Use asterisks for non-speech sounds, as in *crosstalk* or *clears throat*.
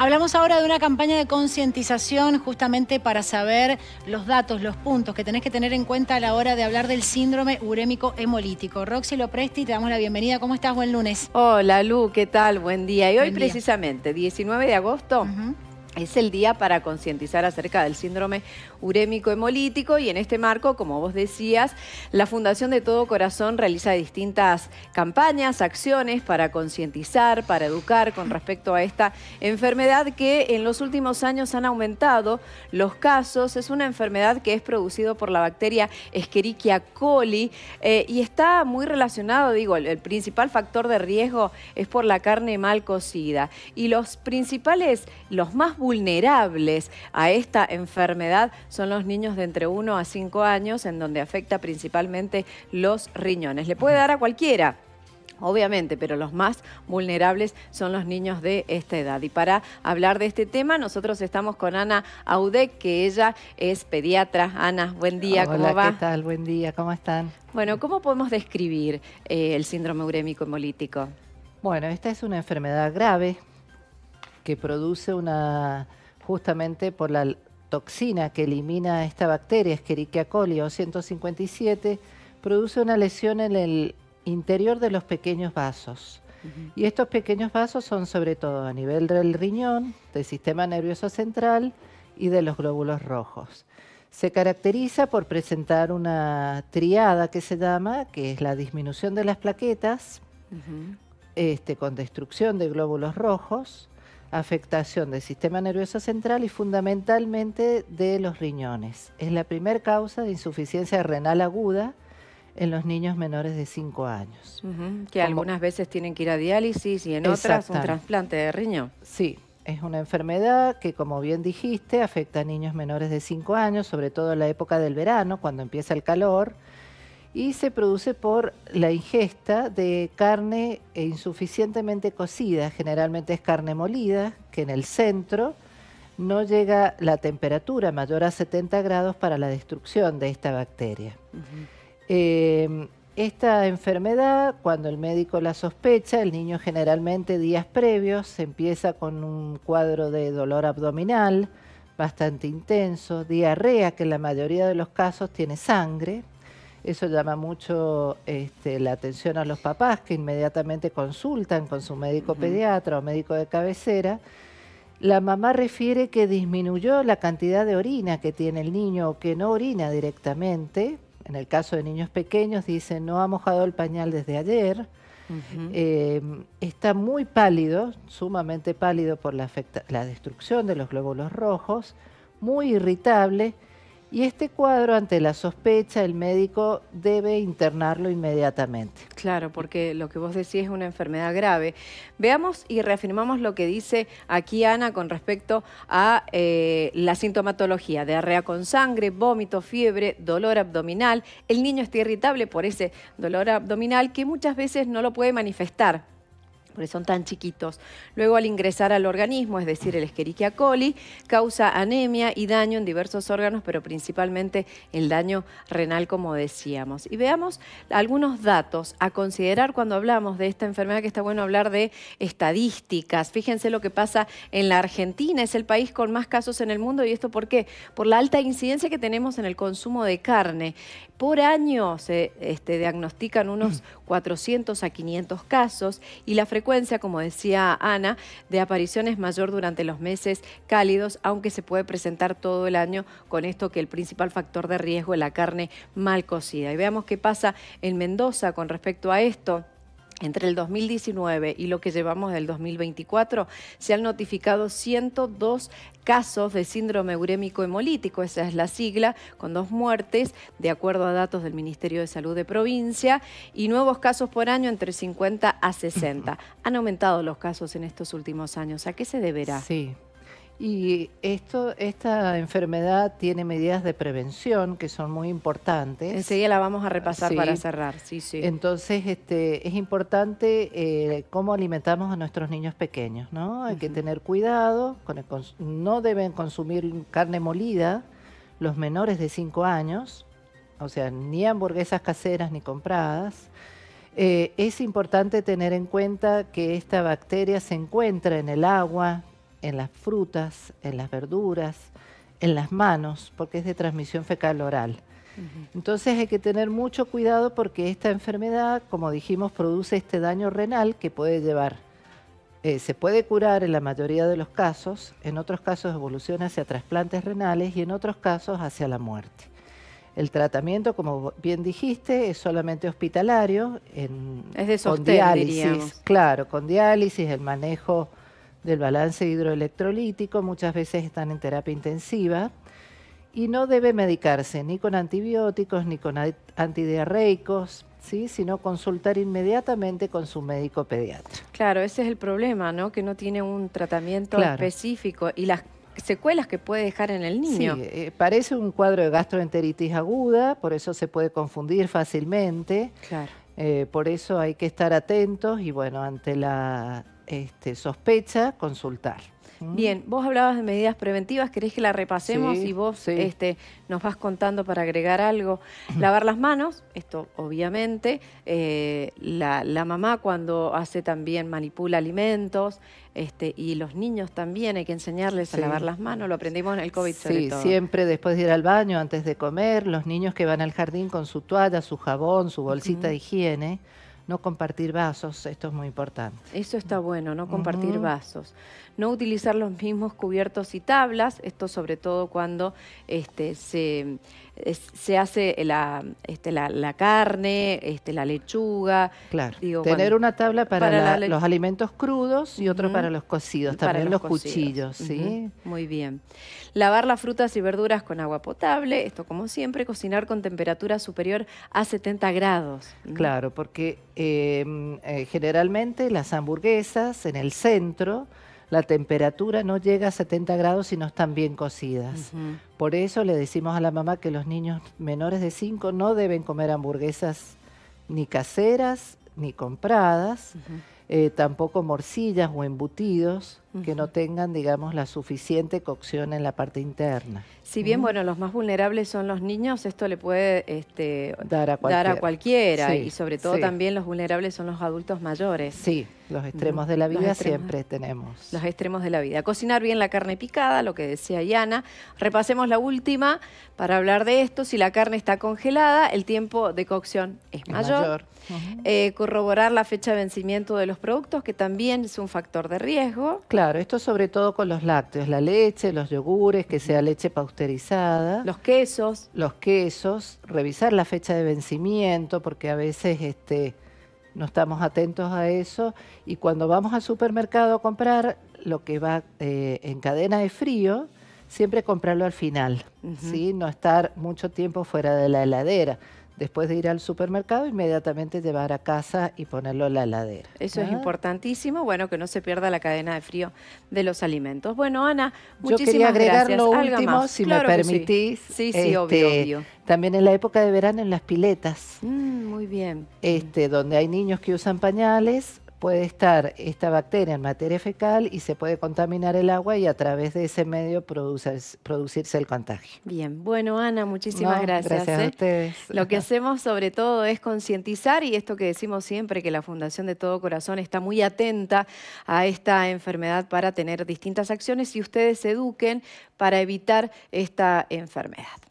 Hablamos ahora de una campaña de concientización justamente para saber los datos, los puntos que tenés que tener en cuenta a la hora de hablar del síndrome urémico hemolítico. Roxy Lopresti, te damos la bienvenida. ¿Cómo estás? Buen lunes. Hola, Lu, ¿qué tal? Buen día. Y hoy precisamente, 19 de agosto, es el día para concientizar acerca del síndrome urémico hemolítico y en este marco, como vos decías, la Fundación de Todo Corazón realiza distintas campañas, acciones para concientizar, para educar con respecto a esta enfermedad que en los últimos años han aumentado los casos. Es una enfermedad que es producida por la bacteria Escherichia coli eh, y está muy relacionado, digo, el, principal factor de riesgo es por la carne mal cocida y los principales, los más vulnerables a esta enfermedad son los niños de entre 1 a 5 años, en donde afecta principalmente los riñones. Le puede dar a cualquiera obviamente, pero los más vulnerables son los niños de esta edad. Y para hablar de este tema, nosotros estamos con Ana Audec, que ella es pediatra. Ana, buen día, ¿cómo va? ¿Qué tal? Buen día, ¿cómo están? Bueno, ¿cómo podemos describir eh, el síndrome urémico hemolítico? Bueno, esta es una enfermedad grave que produce una justamente por la toxina que elimina esta bacteria, Escherichia coli o 157, produce una lesión en el interior de los pequeños vasos. Y estos pequeños vasos son sobre todo a nivel del riñón, del sistema nervioso central y de los glóbulos rojos. Se caracteriza por presentar una triada que se llama, que es la disminución de las plaquetas, este, con destrucción de glóbulos rojos, afectación del sistema nervioso central y fundamentalmente de los riñones. Es la primera causa de insuficiencia renal aguda en los niños menores de 5 años. que algunas veces tienen que ir a diálisis y en otras un trasplante de riñón. Sí, es una enfermedad que, como bien dijiste, afecta a niños menores de 5 años, sobre todo en la época del verano, cuando empieza el calor y se produce por la ingesta de carne insuficientemente cocida, generalmente es carne molida, que en el centro no llega la temperatura mayor a 70 grados para la destrucción de esta bacteria. Em, esta enfermedad, cuando el médico la sospecha, el niño generalmente días previos empieza con un cuadro de dolor abdominal bastante intenso, diarrea que en la mayoría de los casos tiene sangre, eso llama mucho este, la atención a los papás que inmediatamente consultan con su médico pediatra o médico de cabecera. La mamá refiere que disminuyó la cantidad de orina que tiene el niño o que no orina directamente. En el caso de niños pequeños dice no ha mojado el pañal desde ayer. Eh, está muy pálido, sumamente pálido por la destrucción de los glóbulos rojos, muy irritable y este cuadro, ante la sospecha, el médico debe internarlo inmediatamente. Claro, porque lo que vos decís es una enfermedad grave. Veamos y reafirmamos lo que dice aquí Ana con respecto a eh, la sintomatología. Diarrea con sangre, vómito, fiebre, dolor abdominal. El niño está irritable por ese dolor abdominal que muchas veces no lo puede manifestar porque son tan chiquitos. Luego al ingresar al organismo, es decir, el Escherichia coli, causa anemia y daño en diversos órganos, pero principalmente el daño renal, como decíamos. Y veamos algunos datos a considerar cuando hablamos de esta enfermedad, que está bueno hablar de estadísticas. Fíjense lo que pasa en la Argentina, es el país con más casos en el mundo y esto por qué? Por la alta incidencia que tenemos en el consumo de carne. Por año se este, diagnostican unos 400 mm. a 500 casos y la frecuencia como decía Ana, de apariciones mayor durante los meses cálidos, aunque se puede presentar todo el año con esto que el principal factor de riesgo es la carne mal cocida. Y veamos qué pasa en Mendoza con respecto a esto. Entre el 2019 y lo que llevamos del 2024 se han notificado 102 casos de síndrome urémico hemolítico, esa es la sigla, con dos muertes, de acuerdo a datos del Ministerio de Salud de provincia, y nuevos casos por año entre 50 a 60. Han aumentado los casos en estos últimos años. ¿A qué se deberá? Sí, y esto, esta enfermedad tiene medidas de prevención que son muy importantes. Enseguida la vamos a repasar para cerrar, sí, sí. Entonces, este, es importante eh, cómo alimentamos a nuestros niños pequeños, ¿no? Hay que tener cuidado, con no deben consumir carne molida los menores de 5 años, o sea, ni hamburguesas caseras ni compradas. Eh, es importante tener en cuenta que esta bacteria se encuentra en el agua, en las frutas, en las verduras, en las manos, porque es de transmisión fecal oral. Entonces hay que tener mucho cuidado porque esta enfermedad, como dijimos, produce este daño renal que puede llevar, eh, se puede curar en la mayoría de los casos, en otros casos evoluciona hacia trasplantes renales y en otros casos hacia la muerte. El tratamiento, como bien dijiste, es solamente hospitalario, es de diálisis, claro, con diálisis, el manejo del balance hidroelectrolítico, muchas veces están en terapia intensiva y no debe medicarse ni con antibióticos ni con antidiarreicos, ¿sí? sino consultar inmediatamente con su médico pediatra. Claro, ese es el problema, ¿no? Que no tiene un tratamiento específico y las secuelas que puede dejar en el niño. Sí, eh, parece un cuadro de gastroenteritis aguda, por eso se puede confundir fácilmente. Eh, por eso hay que estar atentos y bueno, ante la este, sospecha, consultar. ¿Mm? Bien, vos hablabas de medidas preventivas, querés que la repasemos y vos este, nos vas contando para agregar algo. *clears throat* Lavar las manos, esto obviamente, eh, la, mamá cuando hace también manipula alimentos este, y los niños también hay que enseñarles a lavar las manos, lo aprendimos en el COVID sobre todo. siempre después de ir al baño, antes de comer, los niños que van al jardín con su toalla, su jabón, su bolsita de higiene no compartir vasos, esto es muy importante. Eso está bueno, no compartir vasos. No utilizar los mismos cubiertos y tablas, esto sobre todo cuando este, se se hace este, la, carne, este, la lechuga. Claro. Tener una tabla para, los alimentos crudos y otro para los cocidos, también los, cuchillos, ¿sí? Muy bien. Lavar las frutas y verduras con agua potable, esto como siempre, cocinar con temperatura superior a 70 grados. Claro, porque em, eh, generalmente las hamburguesas en el centro la temperatura no llega a 70 grados si no están bien cocidas. Por eso le decimos a la mamá que los niños menores de 5 no deben comer hamburguesas ni caseras ni compradas. Eh, tampoco morcillas o embutidos que no tengan, digamos, la suficiente cocción en la parte interna. Si bien, bueno, los más vulnerables son los niños, esto le puede este, dar a cualquiera. y sobre todo también los vulnerables son los adultos mayores. Sí, los extremos de la vida siempre tenemos. Los extremos de la vida. Cocinar bien la carne picada, lo que decía Yana. Repasemos la última para hablar de esto. Si la carne está congelada, el tiempo de cocción es mayor. Eh, corroborar la fecha de vencimiento de los productos, que también es un factor de riesgo. Claro, esto sobre todo con los lácteos, la leche, los yogures, que sea leche pasteurizada. Los quesos. Los quesos, revisar la fecha de vencimiento, porque a veces este, no estamos atentos a eso. Y cuando vamos al supermercado a comprar, lo que va eh, en cadena de frío, siempre comprarlo al final, no estar mucho tiempo fuera de la heladera después de ir al supermercado, inmediatamente llevar a casa y ponerlo en la heladera. Eso es ¿Ah? importantísimo, bueno, que no se pierda la cadena de frío de los alimentos. Bueno, Ana, muchísimas Yo quería agregar lo último, si me permitís. Sí, sí, obvio, este, obvio. También en la época de verano en las piletas. Mm, muy bien. Este, donde hay niños que usan pañales, puede estar esta bacteria en materia fecal y se puede contaminar el agua y a través de ese medio producirse el contagio. Bien, bueno Ana, muchísimas gracias. a ¿eh? ustedes. Lo que *laughs* hacemos sobre todo es concientizar y esto que decimos siempre, que la Fundación de Todo Corazón está muy atenta a esta enfermedad para tener distintas acciones y ustedes se eduquen para evitar esta enfermedad.